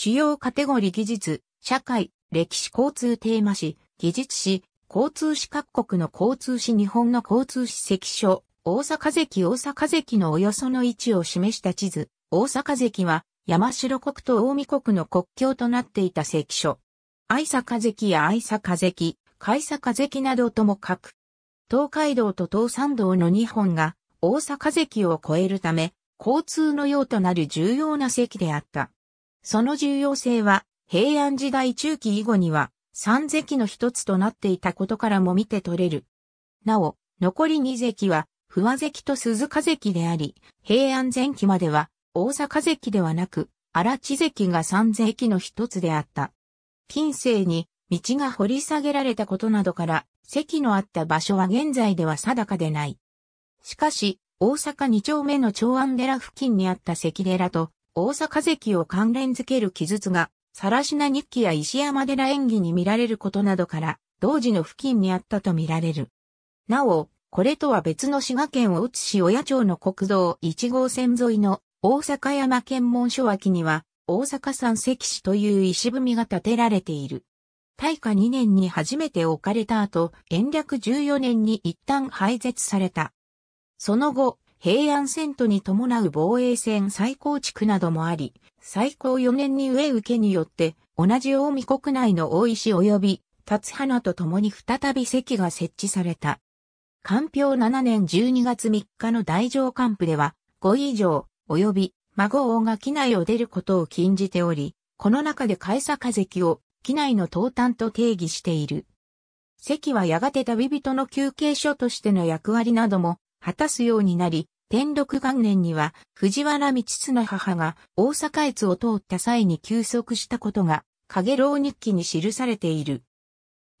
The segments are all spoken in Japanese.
主要カテゴリ技術、社会、歴史交通テーマ誌、技術誌、交通誌各国の交通誌日本の交通史関所、大阪関大阪関のおよその位置を示した地図、大阪関は山城国と大見国の国境となっていた関所。愛坂関や愛坂関、海坂関などとも書く。東海道と東山道の2本が大阪関を越えるため、交通の用となる重要な関であった。その重要性は、平安時代中期以後には、三堰の一つとなっていたことからも見て取れる。なお、残り二堰は、不和関と鈴鹿関であり、平安前期までは、大阪関ではなく、荒地関が三堰の一つであった。近世に、道が掘り下げられたことなどから、堰のあった場所は現在では定かでない。しかし、大阪二丁目の長安寺付近にあった堰寺と、大阪関を関連づける記述が、更科日記や石山寺演技に見られることなどから、同時の付近にあったと見られる。なお、これとは別の滋賀県を打つ市親町の国道1号線沿いの大阪山検問所脇には、大阪山石市という石踏みが建てられている。大化2年に初めて置かれた後、延暦14年に一旦廃絶された。その後、平安遷都に伴う防衛線再構築などもあり、最高4年に上受けによって、同じ大見国内の大石及び、立花と共に再び席が設置された。官票7年12月3日の大乗官府では、5以上、及び、孫王が機内を出ることを禁じており、この中で海坂関を、機内の東端と定義している。席はやがて旅人の休憩所としての役割なども果たすようになり、天禄元年には藤原道綱母が大阪越を通った際に休息したことが、影楼日記に記されている。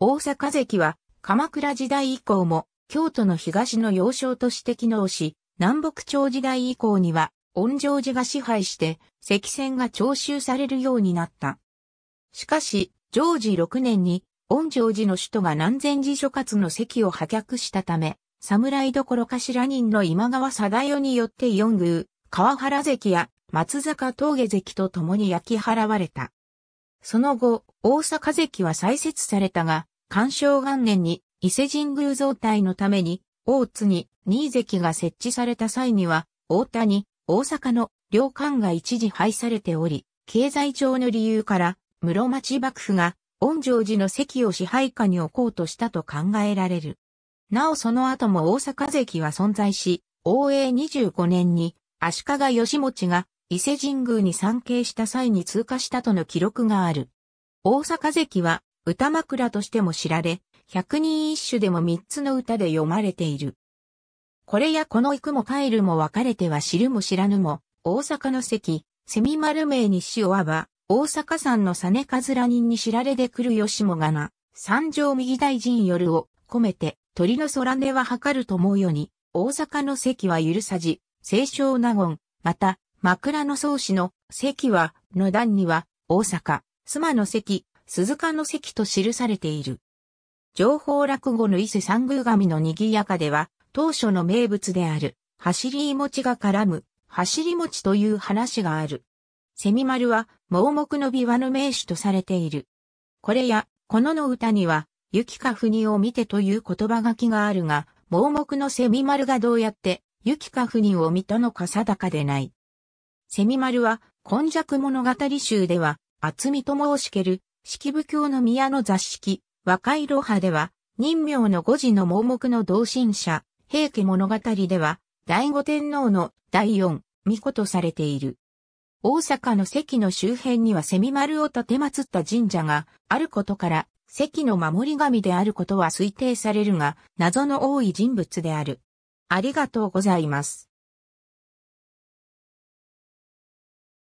大阪関は鎌倉時代以降も京都の東の要衝として機能し、南北朝時代以降には温城寺が支配して石線が徴収されるようになった。しかし、常時6年に、温城寺の首都が南禅寺諸葛の席を破却したため、侍どころから人の今川貞代によって四宮、川原関や松坂峠関と共に焼き払われた。その後、大阪関は再設されたが、干渉元年に伊勢神宮造体のために、大津に新関が設置された際には、大谷、大阪の両館が一時廃されており、経済上の理由から、室町幕府が、御城寺の席を支配下に置こうとしたと考えられる。なおその後も大阪関は存在し、応永25年に足利義持が伊勢神宮に参詣した際に通過したとの記録がある。大阪関は歌枕としても知られ、百人一首でも三つの歌で読まれている。これやこの行くも帰るも別れては知るも知らぬも、大阪の関、セミ丸名に死をわば、大阪山のネカズラ人に知られで来る吉もがな、三条右大臣夜を、込めて、鳥の空根は測ると思うように、大阪の席は許さじ、清少納言、また、枕草子の席は、の段には、大阪、妻の席、鈴鹿の席と記されている。情報落語の伊勢三宮神の賑やかでは、当初の名物である、走り餅が絡む、走り餅という話がある。セミ丸は、盲目の琵琶の名手とされている。これや、このの歌には、雪かふにを見てという言葉書きがあるが、盲目のセミ丸がどうやって、雪かふにを見たのか定かでない。セミ丸は、今弱物語集では、厚みと申しける、式部教の宮の雑式、若いロハでは、人名の五字の盲目の同心者、平家物語では、第五天皇の第四、御子とされている。大阪の関の周辺にはセミ丸を建て祀った神社があることから、関の守り神であることは推定されるが、謎の多い人物である。ありがとうございます。